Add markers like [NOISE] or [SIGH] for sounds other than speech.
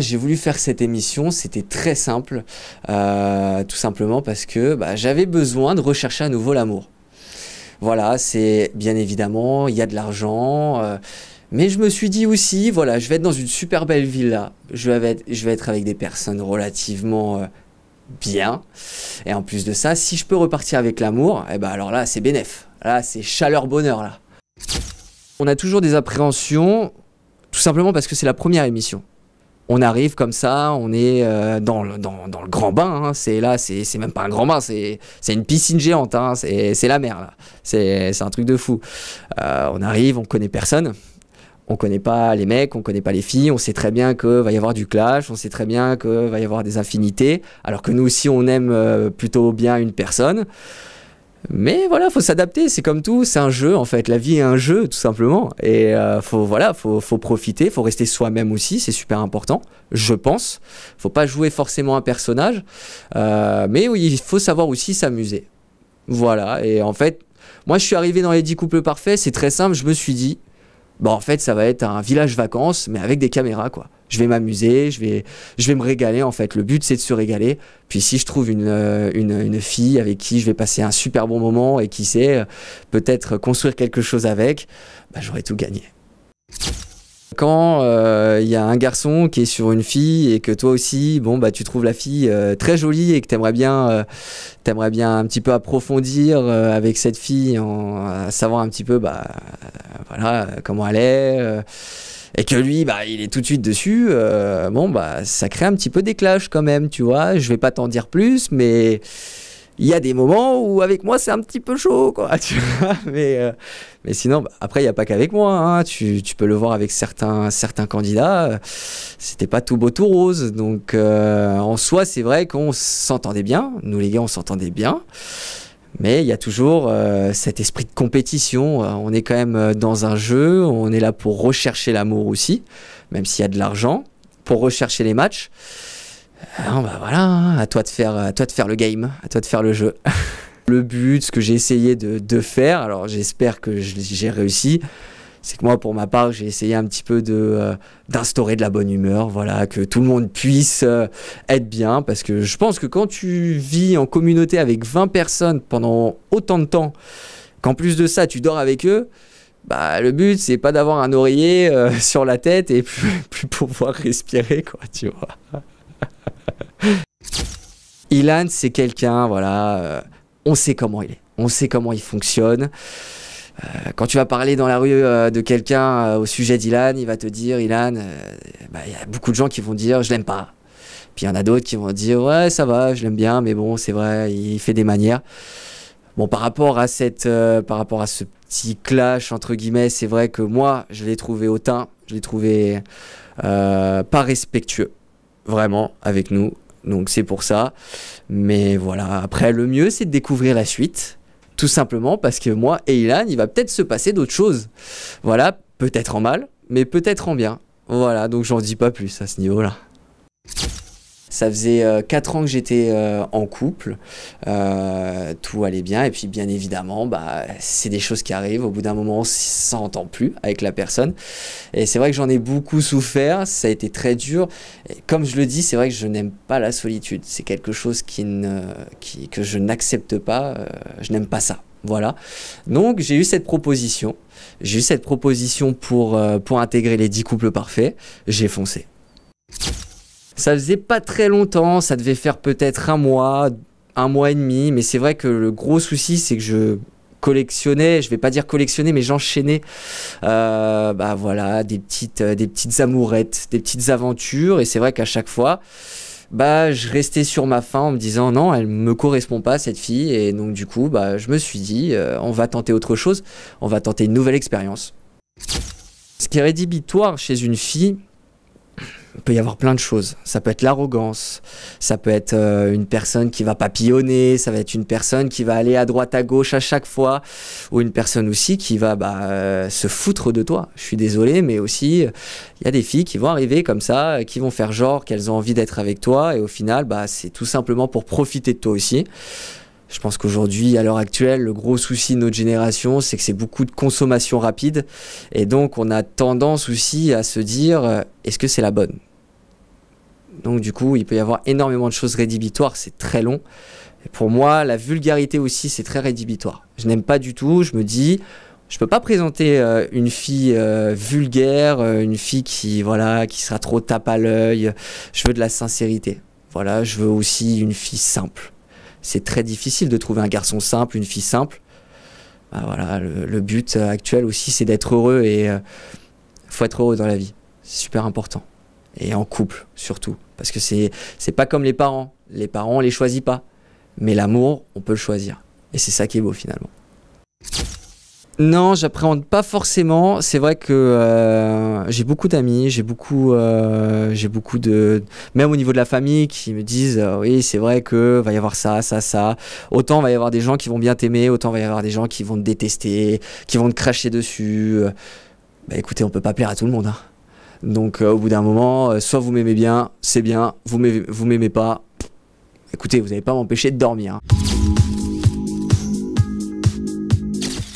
J'ai voulu faire cette émission, c'était très simple, euh, tout simplement parce que bah, j'avais besoin de rechercher à nouveau l'amour. Voilà, c'est bien évidemment, il y a de l'argent. Euh, mais je me suis dit aussi, voilà, je vais être dans une super belle villa, je vais être, je vais être avec des personnes relativement euh, bien. Et en plus de ça, si je peux repartir avec l'amour, et eh ben alors là, c'est bénéf. Là, c'est chaleur-bonheur, là. On a toujours des appréhensions, tout simplement parce que c'est la première émission on arrive comme ça, on est euh, dans, le, grand bain. Hein. C'est là, c'est même pas un grand bain, c'est une piscine géante. Hein. C'est la mer là. C'est un truc de fou. Euh, on arrive, on connaît personne. On connaît pas les mecs, on connaît pas les filles. On sait très bien que va y avoir du clash. On sait très bien que va y avoir des affinités. Alors que nous aussi, on aime euh, plutôt bien une personne. Mais voilà, il faut s'adapter, c'est comme tout, c'est un jeu en fait, la vie est un jeu tout simplement. Et euh, faut voilà, faut, faut profiter, faut rester soi-même aussi, c'est super important, je pense. Faut pas jouer forcément un personnage, euh, mais oui, il faut savoir aussi s'amuser. Voilà, et en fait, moi je suis arrivé dans les 10 couples parfaits, c'est très simple, je me suis dit, Bon, bah, en fait, ça va être un village vacances, mais avec des caméras, quoi. Je vais m'amuser, je vais, je vais me régaler, en fait. Le but, c'est de se régaler. Puis si je trouve une, euh, fille avec qui je vais passer un super bon moment et qui sait euh, peut-être construire quelque chose avec, bah, j'aurai tout gagné quand euh, il y a un garçon qui est sur une fille et que toi aussi, bon, bah, tu trouves la fille euh, très jolie et que tu bien, euh, bien un petit peu approfondir avec cette fille, en, savoir un petit peu, bah, comment elle est. et que lui, bah, il est tout de suite dessus. bon, bah, ça crée un petit peu des clashs quand même, tu vois. Je vais pas t'en dire plus, mais il y a des moments où avec moi c'est un petit peu chaud, quoi, [LAUGHS] euh, mais, sinon, bah, après, il n'y a pas qu'avec moi. Hein. Tu, peux le voir avec certains, certains candidats. C'était pas tout beau, tout rose. Donc, euh, en soi, c'est vrai qu'on s'entendait bien. Nous, les gars, on s'entendait bien. Mais il y a toujours euh, cet esprit de compétition. On est quand même dans un jeu. On est là pour rechercher l'amour aussi, même s'il y a de l'argent, pour rechercher les matchs. Ah, bah voilà, hein, à toi de faire, à toi de faire le game, à toi de faire le jeu. [LAUGHS] le but, ce que j'ai essayé de, faire, alors j'espère que j'ai réussi, c'est que moi, pour ma part, j'ai essayé un petit peu de euh, d'instaurer de la bonne humeur, voilà, que tout le monde puisse euh, être bien, parce que je pense que quand tu vis en communauté avec 20 personnes pendant autant de temps, qu'en plus de ça, tu dors avec eux, bah, le but, c'est pas d'avoir un oreiller euh, [LAUGHS] sur la tête et [LAUGHS] plus, plus pouvoir respirer, quoi, tu vois. [LAUGHS] Ilan, c'est quelqu'un, voilà, euh, on sait comment il est, on sait comment il fonctionne. Euh, quand tu vas parler dans la rue euh, de quelqu'un au sujet d'Ilan, il va te dire, Ilan, bah, il y a beaucoup de gens qui vont dire, je l'aime pas. Puis il y en a d'autres qui vont dire, ouais, ça va, je l'aime bien, mais bon, c'est vrai, il fait des manières. Bon, par rapport à cette, par rapport à ce petit clash entre guillemets, c'est vrai que moi, je l'ai trouvé hautain, je l'ai trouvé pas respectueux vraiment avec nous. Donc c'est pour ça. Mais voilà, après le mieux c'est de découvrir la suite. Tout simplement parce que moi et Ilan, il va peut-être se passer d'autres choses. Voilà, peut-être en mal, mais peut-être en bien. Voilà, donc j'en dis pas plus à ce niveau-là. Ça faisait euh, quatre ans que j'étais euh, en couple, euh, tout allait bien, et puis bien évidemment, bah, c'est des choses qui arrivent, au bout d'un moment on s'entend plus avec la personne, et c'est vrai que j'en ai beaucoup souffert, ça a été très dur, comme je le dis, c'est vrai que je n'aime pas la solitude, c'est quelque chose qui ne, qui, que je n'accepte pas, je n'aime pas ça. Voilà. Donc j'ai eu cette proposition. J'ai eu cette proposition pour, pour intégrer les 10 couples parfaits. J'ai foncé. Ça faisait pas très longtemps, ça devait faire peut-être un mois, un mois et demi, mais c'est vrai que le gros souci, c'est que je collectionnais, je vais pas dire collectionner, mais j'enchaînais, euh, bah voilà, des petites, euh, des petites amourettes, des petites aventures, et c'est vrai qu'à chaque fois, bah je restais sur ma faim en me disant non, elle me correspond pas cette fille, et donc du coup, bah je me suis dit, euh, on va tenter autre chose, on va tenter une nouvelle expérience. Ce qui est rédhibitoire chez une fille, il peut y avoir plein de choses. Ça peut être l'arrogance, ça peut être euh, une personne qui va papillonner, ça va être une personne qui va aller à droite à gauche à chaque fois, ou une personne aussi qui va bah, euh, se foutre de toi. Je suis désolé, mais aussi il y a des filles qui vont arriver comme ça, qui vont faire genre qu'elles ont envie d'être avec toi, et au final, bah, c'est tout simplement pour profiter de toi aussi. Je pense qu'aujourd'hui, à l'heure actuelle, le gros souci de notre génération, c'est que c'est beaucoup de consommation rapide. Et donc, on a tendance aussi à se dire, euh, est-ce que c'est la bonne donc du coup, il peut y avoir énormément de choses rédhibitoires, c'est très long. pour moi, la vulgarité aussi, c'est très rédhibitoire. Je n'aime pas du tout, je me dis, je peux pas présenter euh, une fille euh, vulgaire, euh, une fille qui voilà, qui sera trop tape à l'œil. Je veux de la sincérité. Voilà, je veux aussi une fille simple. C'est très difficile de trouver un garçon simple, une fille simple. Bah, voilà, le, but actuel aussi, c'est d'être heureux et faut être heureux dans la vie. C'est super important et en couple surtout. Parce que c'est c'est pas comme les parents. Les parents, on les choisit pas. Mais l'amour, on peut le choisir. Et c'est ça qui est beau finalement. Non, j'appréhende pas forcément. C'est vrai que euh, j'ai beaucoup d'amis, j'ai beaucoup, euh, j'ai beaucoup de, même au niveau de la famille, qui me disent, euh, oui, c'est vrai que va y avoir ça, ça, ça. Autant va y avoir des gens qui vont bien t'aimer, autant va y avoir des gens qui vont te détester, qui vont te cracher dessus. Bah écoutez, on peut pas plaire à tout le monde. Hein. Donc euh, au bout d'un moment, euh, soit vous m'aimez bien, c'est bien, vous m'aimez pas, écoutez, vous n'allez pas m'empêcher de dormir. Hein.